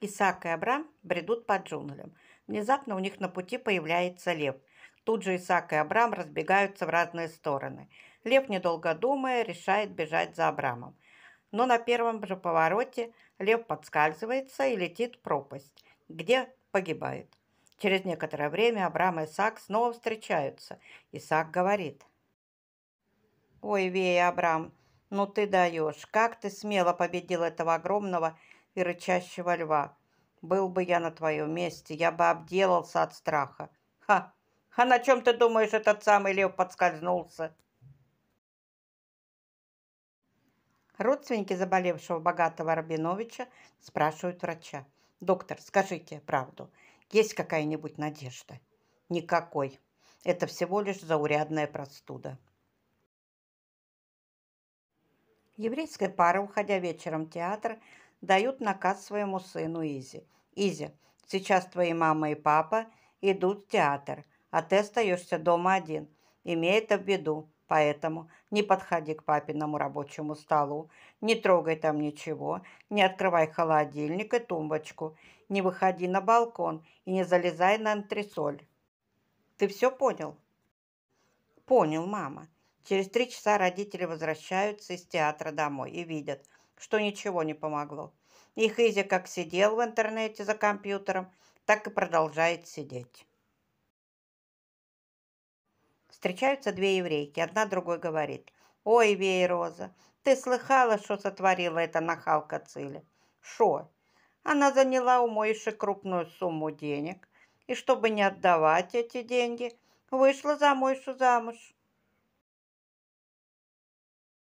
Исаак и Абрам бредут по джунглям. Внезапно у них на пути появляется лев. Тут же Исаак и Абрам разбегаются в разные стороны. Лев, недолго думая, решает бежать за Абрамом. Но на первом же повороте лев подскальзывается и летит в пропасть, где погибает. Через некоторое время Абрам и Исаак снова встречаются. Исаак говорит. «Ой, Вея, Абрам, ну ты даешь! Как ты смело победил этого огромного и рычащего льва. Был бы я на твоем месте, я бы обделался от страха. Ха! А на чем ты думаешь, этот самый лев подскользнулся? Родственники заболевшего богатого Рабиновича спрашивают врача. «Доктор, скажите правду, есть какая-нибудь надежда?» «Никакой. Это всего лишь заурядная простуда». Еврейская пара, уходя вечером в театр, дают наказ своему сыну Изи. «Изи, сейчас твои мама и папа идут в театр, а ты остаешься дома один. Имей это в виду, поэтому не подходи к папиному рабочему столу, не трогай там ничего, не открывай холодильник и тумбочку, не выходи на балкон и не залезай на антресоль. Ты все понял?» «Понял, мама». Через три часа родители возвращаются из театра домой и видят – что ничего не помогло. И Хизи как сидел в интернете за компьютером, так и продолжает сидеть. Встречаются две еврейки. Одна другой говорит. «Ой, Вей Роза, ты слыхала, что сотворила эта нахалка Циля?» «Шо?» Она заняла у Моиши крупную сумму денег, и чтобы не отдавать эти деньги, вышла за Мойшу замуж.